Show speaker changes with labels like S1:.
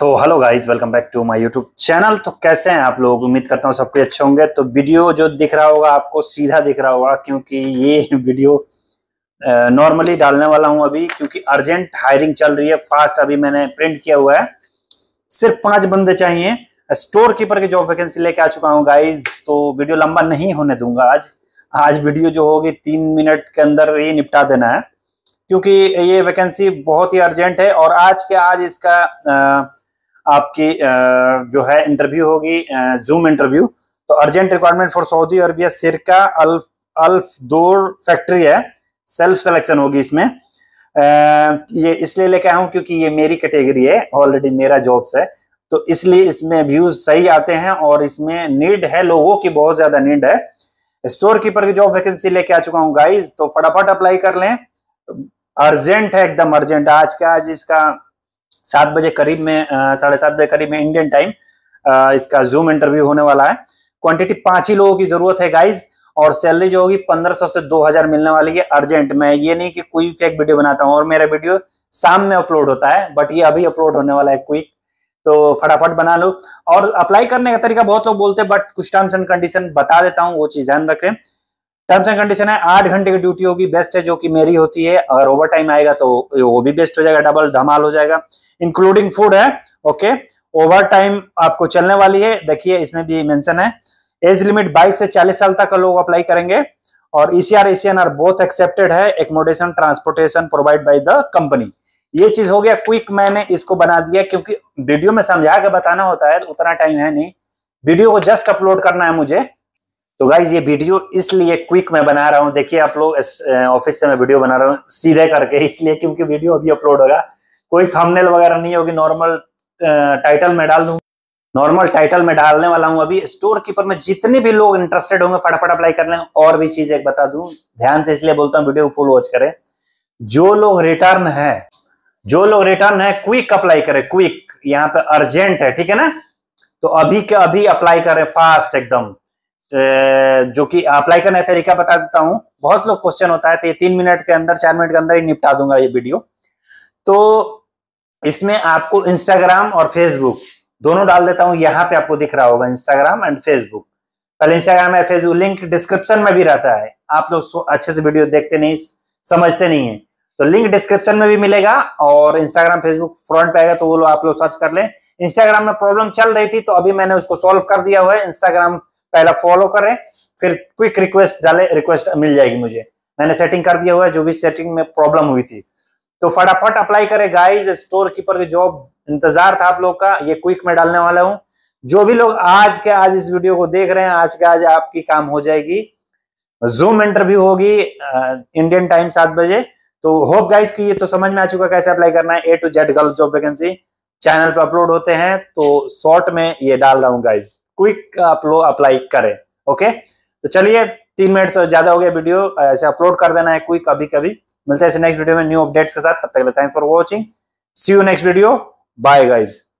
S1: तो hello guys welcome back to my YouTube channel तो कैसे हैं आप लोग उम्मीद करता हूँ सबके अच्छे होंगे तो वीडियो जो दिख रहा होगा आपको सीधा दिख रहा होगा क्योंकि ये वीडियो नॉर्मली डालने वाला हूँ अभी क्योंकि अर्जेंट हायरिंग चल रही है फास्ट अभी मैंने प्रिंट किया हुआ है सिर्फ पांच बंदे चाहिए स्टोर कीपर की जॉब वैकेंसी लेके आ चुका हूँ गाइज तो वीडियो लंबा नहीं होने दूंगा आज आज वीडियो जो होगी तीन मिनट के अंदर ये निपटा देना है क्योंकि ये वैकेंसी बहुत ही अर्जेंट है और आज के आज इसका आपकी जो है इंटरव्यू होगी जूम इंटरव्यू तो urgent requirement for Saudi Arabia सिरका अल्फ अल्फ दौर फैक्ट्री है सेल्फ सेलेक्शन होगी इसमें आ, ये इसलिए लेके आया हूँ क्योंकि ये मेरी कैटेगरी है ऑलरेडी मेरा जॉब्स है तो इसलिए इसमें व्यूज सही आते हैं और इसमें नीड है लोगों की बहुत ज्यादा नीड है स्टोर कीपर की जॉब वैकेंसी लेके आ चुका हूँ गाइज तो फटाफट अप्लाई कर लें अर्जेंट है एकदम अर्जेंट आज का आज इसका सात बजे करीब में साढ़े सात बजे करीब में इंडियन टाइम इसका जूम इंटरव्यू होने वाला है क्वांटिटी पांच ही लोगों की जरूरत है गाइज और सैलरी जो होगी 1500 से 2000 मिलने वाली है अर्जेंट में ये नहीं कि कोई फेक वीडियो बनाता हूँ और मेरा वीडियो शाम में अपलोड होता है बट ये अभी अपलोड होने वाला है क्विक तो फटाफट बना लो और अप्लाई करने का तरीका बहुत लोग बोलते हैं बट कुछ टर्म्स एंड कंडीशन बता देता हूँ वो चीज ध्यान रखें टर्म्स एंड कंडीशन है आठ घंटे की ड्यूटी होगी बेस्ट है जो कि मेरी होती है अगर ओवर टाइम आएगा तो वो भी बेस्ट हो जाएगा डबल धमाल हो जाएगा इंक्लूडिंग फूड है ओके ओवर टाइम आपको चलने वाली है देखिए इसमें भी मेंशन है एज लिमिट 22 से 40 साल तक लोग अप्लाई करेंगे और ईसीआर एसीएनआर बोथ एक्सेप्टेड है accommodation transportation provide by the company ये चीज हो गया क्विक मैंने इसको बना दिया क्योंकि वीडियो में समझा के बताना होता है उतना टाइम है नहीं वीडियो को जस्ट अपलोड करना है मुझे तो गाइज ये वीडियो इसलिए क्विक में बना रहा हूँ देखिए आप लोग ऑफिस से मैं वीडियो बना रहा हूँ सीधे करके इसलिए क्योंकि वीडियो अभी अपलोड होगा कोई थंबनेल वगैरह नहीं होगी नॉर्मल टाइटल में डाल दूंगा नॉर्मल टाइटल में डालने वाला हूँ अभी स्टोर कीपर में जितने भी लोग इंटरेस्टेड होंगे फटाफट अप्लाई कर लें और भी चीज एक बता दूं ध्यान से इसलिए बोलता हूँ वीडियो फुल वॉच करें जो लोग रिटर्न है जो लोग रिटर्न है क्विक अप्लाई करें क्विक यहाँ पे अर्जेंट है ठीक है ना तो अभी के अभी अप्लाई करें फास्ट एकदम जो कि अप्लाई करने का तरीका बता देता हूं बहुत लोग क्वेश्चन होता है तो ये तीन मिनट के अंदर चार मिनट के अंदर ही निपटा दूंगा ये वीडियो तो इसमें आपको इंस्टाग्राम और फेसबुक दोनों डाल देता हूं यहाँ पे आपको दिख रहा होगा इंस्टाग्राम एंड फेसबुक पहले इंस्टाग्राम है फेसबुक लिंक डिस्क्रिप्शन में भी रहता है आप लोग अच्छे से वीडियो देखते नहीं समझते नहीं है तो लिंक डिस्क्रिप्शन में भी मिलेगा और इंस्टाग्राम फेसबुक फ्रंट पे आएगा तो वो लोग आप लोग सर्च कर लें इंस्टाग्राम में प्रॉब्लम चल रही थी तो अभी मैंने उसको सॉल्व कर दिया हुआ है इंस्टाग्राम पहला फॉलो करें फिर क्विक रिक्वेस्ट डाले रिक्वेस्ट मिल जाएगी मुझे मैंने सेटिंग कर दिया हुआ है जो भी सेटिंग में प्रॉब्लम हुई थी तो फटाफट अप्लाई करें गाइस स्टोर कीपर की जॉब इंतजार था आप लोग का ये क्विक में डालने वाला हूँ जो भी लोग आज के आज इस वीडियो को देख रहे हैं आज के आज आपकी काम हो जाएगी जूम इंटरव्यू होगी इंडियन टाइम सात बजे तो होप गाइज की ये तो समझ में आ चुका कैसे अप्लाई करना है A to Z girls job vacancy channel पर अपलोड होते हैं तो शॉर्ट में ये डाल रहा हूँ गाइज क्विक आप लोग अप्लाई करें ओके तो चलिए तीन मिनट से ज्यादा हो गया वीडियो ऐसे अपलोड कर देना है क्विक कभी कभी मिलते हैं नेक्स्ट वीडियो में न्यू अपडेट्स के साथ तब तक thanks for watching see you next video bye guys